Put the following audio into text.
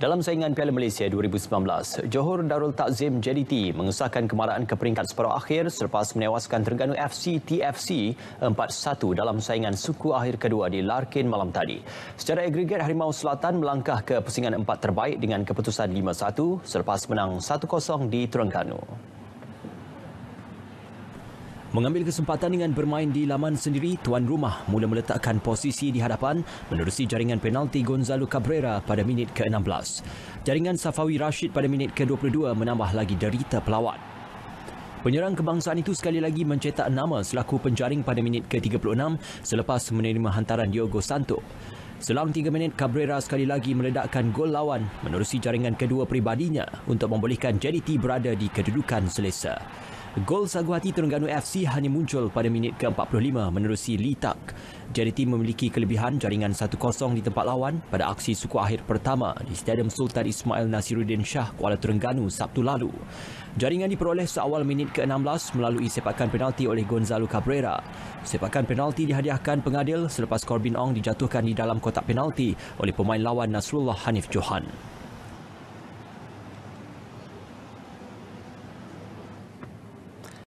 Dalam saingan Piala Malaysia 2019, Johor Darul Takzim JDT mengesahkan kemarahan ke peringkat separuh akhir selepas menewaskan Terengganu FC TFC 4-1 dalam saingan suku akhir kedua di Larkin malam tadi. Secara agregat, Harimau Selatan melangkah ke pusingan empat terbaik dengan keputusan 5-1 selepas menang 1-0 di Terengganu. Mengambil kesempatan dengan bermain di laman sendiri, tuan rumah mula meletakkan posisi di hadapan menerusi jaringan penalti Gonzalo Cabrera pada minit ke-16. Jaringan Safawi Rashid pada minit ke-22 menambah lagi derita pelawat. Penyerang kebangsaan itu sekali lagi mencetak nama selaku penjaring pada minit ke-36 selepas menerima hantaran Diogo Santo. Selam tiga minit, Cabrera sekali lagi meledakkan gol lawan menerusi jaringan kedua peribadinya untuk membolehkan JDT berada di kedudukan selesa. Gol Saguati Terengganu FC hanya muncul pada minit ke-45 menerusi Litak. Jadi tim memiliki kelebihan jaringan 1-0 di tempat lawan pada aksi suku akhir pertama di Stadium Sultan Ismail Nasiruddin Shah Kuala Terengganu Sabtu lalu. Jaringan diperoleh seawal minit ke-16 melalui sepakan penalti oleh Gonzalo Cabrera. Sepakan penalti dihadiahkan pengadil selepas Corbin Ong dijatuhkan di dalam kotak penalti oleh pemain lawan Nasrullah Hanif Johan.